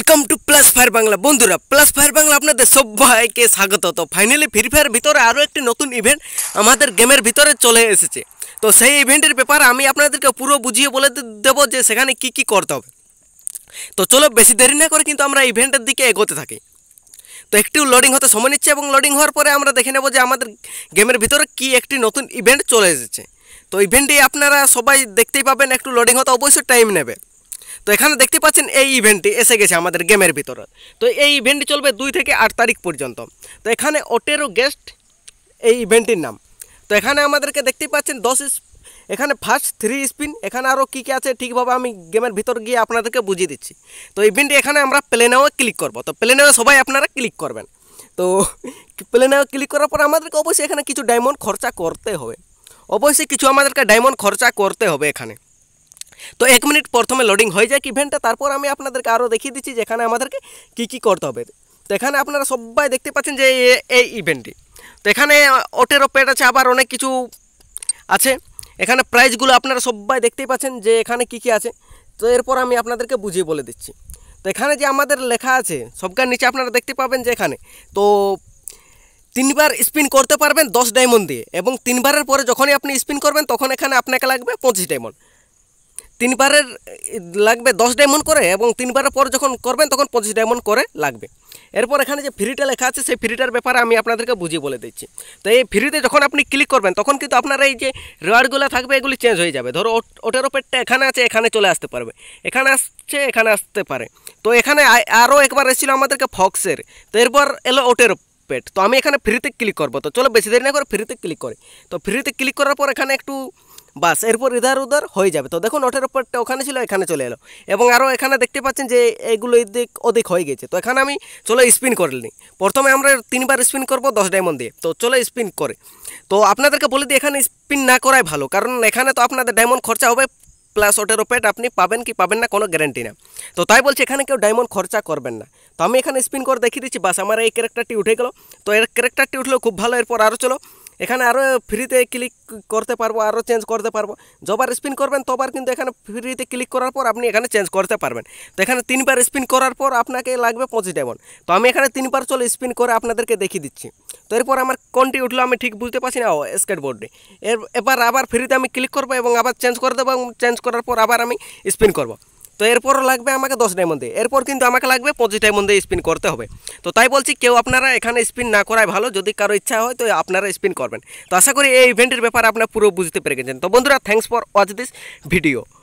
welcome to plus fire Bangla বন্ধুরা plus fire Bangla আপনাদের সবাইকে স্বাগত তো ফাইনালি ফ্রি ফায়ার ভিতরে আরও একটি নতুন ইভেন্ট আমাদের গেমের ভিতরে চলে এসেছে তো সেই ইভেন্টের ব্যাপারে আমি আপনাদেরকে পুরো বুঝিয়ে বলে দেব যে সেখানে কি কি করতে হবে তো চলো বেশি দেরি না করে কিন্তু আমরা ইভেন্টের দিকে এগোতে থাকি তো একটু লোডিং হতে সময় নিচ্ছে এবং লোডিং হওয়ার পরে আমরা দেখে নেব যে আমাদের গেমের ভিতরে কি একটি নতুন ইভেন্ট চলে এসেছে তো ইভেন্টটি আপনারা সবাই দেখতেই পাবেন একটু লোডিং হতে অবশ্যই টাইম নেবে তো এখানে দেখতে পাচ্ছেন এই ইভেন্টটি এসে গেছে আমাদের গেমের ভিতরে তো এই ইভেন্টটি চলবে দুই থেকে আট তারিখ পর্যন্ত তো এখানে ওটেরও গেস্ট এই ইভেন্টটির নাম তো এখানে আমাদেরকে দেখতে পাচ্ছেন দশ এখানে ফার্স্ট থ্রি স্পিন এখানে আরও কী কী আছে ঠিকভাবে আমি গেমের ভিতর গিয়ে আপনাদেরকে বুঝিয়ে দিচ্ছি তো ইভেন্টটি এখানে আমরা প্লেনেও ক্লিক করব তো প্লেনেও সবাই আপনারা ক্লিক করবেন তো প্লেনে ক্লিক করার পর আমাদেরকে অবশ্যই এখানে কিছু ডায়মন্ড খরচা করতে হবে অবশ্যই কিছু আমাদেরকে ডায়মন্ড খরচা করতে হবে এখানে তো এক মিনিট প্রথমে লোডিং হয়ে যায় ইভেন্টটা তারপর আমি আপনাদেরকে আরও দেখিয়ে দিচ্ছি যেখানে আমাদেরকে কি কি করতে হবে তো এখানে আপনারা সবাই দেখতে পাচ্ছেন যে এই ইভেন্টটি তো এখানে ওটেরও প্যাড আছে আবার অনেক কিছু আছে এখানে প্রাইজগুলো আপনারা সবাই দেখতেই পাচ্ছেন যে এখানে কি কি আছে তো এরপর আমি আপনাদেরকে বুঝিয়ে বলে দিচ্ছি তো এখানে যে আমাদের লেখা আছে সবকার নিচে আপনারা দেখতে পাবেন যে এখানে তো তিনবার স্পিন করতে পারবেন দশ ডায়মন্ড দিয়ে এবং তিনবারের পরে যখনই আপনি স্পিন করবেন তখন এখানে আপনাকে লাগবে পঁচিশ ডায়মন্ড তিনবারের লাগবে দশ ডায়মন্ড করে এবং তিনবারের পর যখন করবেন তখন পঁচিশ ডায়মন্ড করে লাগবে এরপর এখানে যে ফ্রিটা লেখা আছে সেই ফ্রিটার ব্যাপারে আমি আপনাদেরকে বুঝিয়ে বলে দিচ্ছি তো এই ফ্রিতে যখন আপনি ক্লিক করবেন তখন কিন্তু আপনার এই যে রেওয়ার্ডগুলো থাকবে এগুলি চেঞ্জ হয়ে যাবে ধরো ওটের ওপেটটা এখানে আছে এখানে চলে আসতে পারবে এখানে আসছে এখানে আসতে পারে তো এখানে আরও একবার এসেছিলো আমাদেরকে ফক্সের তো এরপর এলো ওটের পেট তো আমি এখানে ফ্রিতে ক্লিক করবো তো চলো বেশি দেরি না করে ফ্রিতে ক্লিক করে তো ফ্রিতে ক্লিক করার পর এখানে একটু বাস এরপর ইধার উধার হয়ে যাবে তো দেখুন ওঠের ওপরটা ওখানে ছিল এখানে চলে এলো এবং আরও এখানে দেখতে পাচ্ছেন যে এগুলো এদিক ওদিক হয়ে গেছে তো এখানে আমি চলো স্পিন করে প্রথমে আমরা তিনবার স্পিন করব দশ ডায়মন্ড দিয়ে তো চলো স্পিন করে তো আপনাদেরকে বলে দিই এখানে স্পিন না করাই ভালো কারণ এখানে তো আপনাদের ডায়মন্ড খরচা হবে প্লাস ওটের ওপেট আপনি পাবেন কি পাবেন না কোনো গ্যারেন্টি না তো তাই বলছে এখানে কেউ ডায়মন্ড খরচা করবেন না তো আমি এখানে স্পিন করে দেখিয়ে দিচ্ছি বাস আমার এই ক্যারেক্টারটি উঠে গেল তো এর ক্যারেক্টারটি উঠলেও খুব ভালো এরপর আরও চলো এখানে আরও ফ্রিতে ক্লিক করতে পারবো আরও চেঞ্জ করতে পারবো যবার স্পিন করবেন তবার কিন্তু এখানে ফ্রিতে ক্লিক করার পর আপনি এখানে চেঞ্জ করতে পারবেন তো এখানে তিনবার স্পিন করার পর আপনাকে লাগবে পঁচিশ ডায়মন্ড তো আমি এখানে তিনবার চলে স্পিন করে আপনাদেরকে দেখিয়ে দিচ্ছি তো এরপর আমার কোনটি উঠলো আমি ঠিক বুঝতে পারছি না ও স্কেটবোর্ডে এর এবার আবার ফ্রিতে আমি ক্লিক করবো এবং আবার চেঞ্জ করে দেবো এবং চেঞ্জ করার পর আবার আমি স্পিন করবো তো এরপরও লাগবে আমাকে দশ ডায়মন্ডে এরপর কিন্তু আমাকে লাগবে পঁচিশ ডায়মন্ডে স্পিন করতে হবে তো তাই বলছি কেউ আপনারা এখানে স্পিন না করায় ভালো যদি কারো ইচ্ছা হয় তো আপনারা স্পিন করবেন তো আশা করি এই ইভেন্টের ব্যাপারে আপনারা পুরো বুঝতে পেরে গেছেন তো বন্ধুরা thanks for watch this video